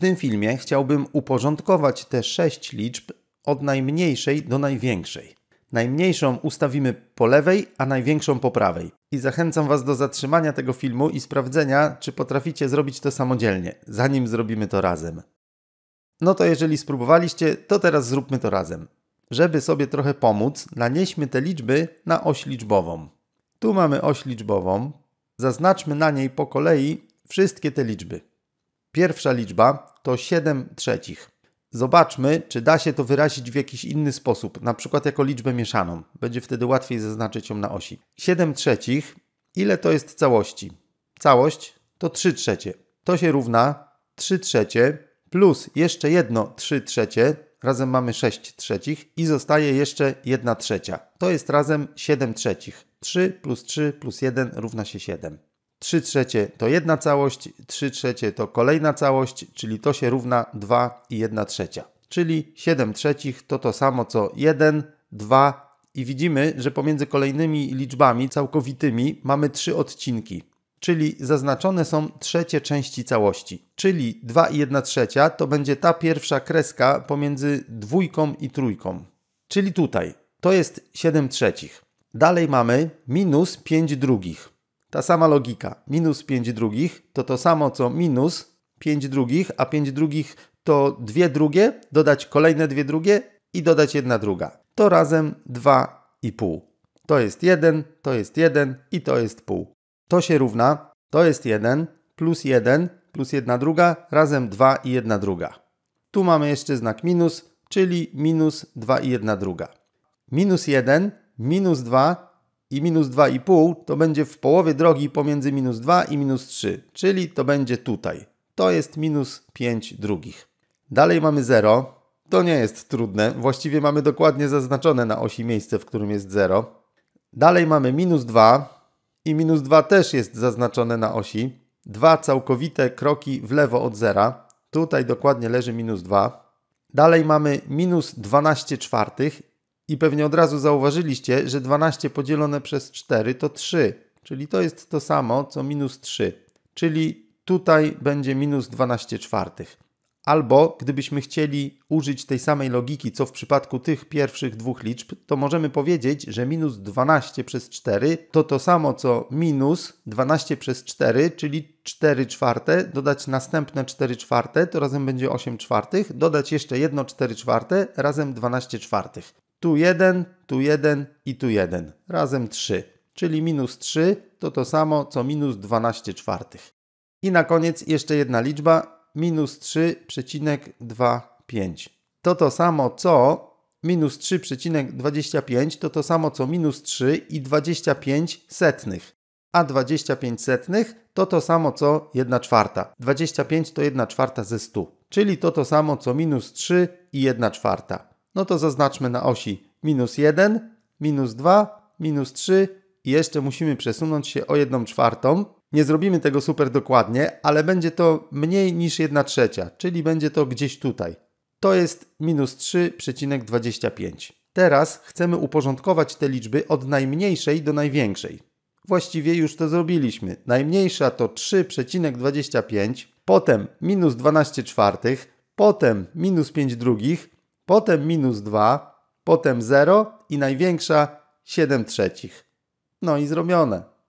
tym filmie chciałbym uporządkować te sześć liczb od najmniejszej do największej. Najmniejszą ustawimy po lewej, a największą po prawej. I zachęcam Was do zatrzymania tego filmu i sprawdzenia, czy potraficie zrobić to samodzielnie, zanim zrobimy to razem. No to jeżeli spróbowaliście, to teraz zróbmy to razem. Żeby sobie trochę pomóc, nanieśmy te liczby na oś liczbową. Tu mamy oś liczbową. Zaznaczmy na niej po kolei wszystkie te liczby. Pierwsza liczba to 7 trzecich. Zobaczmy, czy da się to wyrazić w jakiś inny sposób, na przykład jako liczbę mieszaną. Będzie wtedy łatwiej zaznaczyć ją na osi. 7 trzecich, ile to jest całości? Całość to 3 trzecie. To się równa 3 trzecie plus jeszcze jedno 3 trzecie, razem mamy 6 trzecich i zostaje jeszcze 1 trzecia. To jest razem 7 trzecich. 3 plus 3 plus 1 równa się 7. 3 trzecie to jedna całość, 3 trzecie to kolejna całość, czyli to się równa 2 i 1 trzecia. Czyli 7 trzecich to to samo co 1, 2 i widzimy, że pomiędzy kolejnymi liczbami całkowitymi mamy 3 odcinki. Czyli zaznaczone są trzecie części całości. Czyli 2 i 1 trzecia to będzie ta pierwsza kreska pomiędzy dwójką i trójką. Czyli tutaj to jest 7 trzecich. Dalej mamy minus 5 drugich. Ta sama logika. Minus 5 drugich to to samo co minus 5 drugich, a 5 drugich to 2 drugie, dodać kolejne 2 drugie i dodać 1 druga. To razem 2,5. To jest 1, to jest 1 i to jest pół. To się równa, to jest 1 plus 1 plus 1 druga razem 2 i 1 druga. Tu mamy jeszcze znak minus, czyli minus 2 i 1 druga. Minus 1, minus 2 i minus 2,5 to będzie w połowie drogi pomiędzy minus 2 i minus 3, czyli to będzie tutaj. To jest minus 5 drugich. Dalej mamy 0. To nie jest trudne, właściwie mamy dokładnie zaznaczone na osi miejsce, w którym jest 0. Dalej mamy minus 2 i minus 2 też jest zaznaczone na osi. Dwa całkowite kroki w lewo od zera. Tutaj dokładnie leży minus 2. Dalej mamy minus 12 czwartych i pewnie od razu zauważyliście, że 12 podzielone przez 4 to 3, czyli to jest to samo co minus 3, czyli tutaj będzie minus 12 czwartych. Albo gdybyśmy chcieli użyć tej samej logiki, co w przypadku tych pierwszych dwóch liczb, to możemy powiedzieć, że minus 12 przez 4 to to samo co minus 12 przez 4, czyli 4 czwarte, dodać następne 4 czwarte, to razem będzie 8 czwartych, dodać jeszcze jedno 4 czwarte, razem 12 czwartych. Tu 1, tu 1 i tu 1. Razem 3. Czyli minus 3 to to samo co minus 12 czwartych. I na koniec jeszcze jedna liczba. Minus 3,25. To to samo co minus 3,25 to to samo co minus 3 i 25 setnych. A 25 setnych to to samo co 1 czwarta. 25 to 1 czwarta ze 100, czyli to to samo co minus 3 i 1 czwarta no to zaznaczmy na osi minus 1, minus 2, minus 3 i jeszcze musimy przesunąć się o 1 czwartą. Nie zrobimy tego super dokładnie, ale będzie to mniej niż 1 trzecia, czyli będzie to gdzieś tutaj. To jest minus 3,25. Teraz chcemy uporządkować te liczby od najmniejszej do największej. Właściwie już to zrobiliśmy. Najmniejsza to 3,25, potem minus 12 czwartych, potem minus 5 drugich, potem minus 2, potem 0 i największa 7 trzecich. No i zrobione.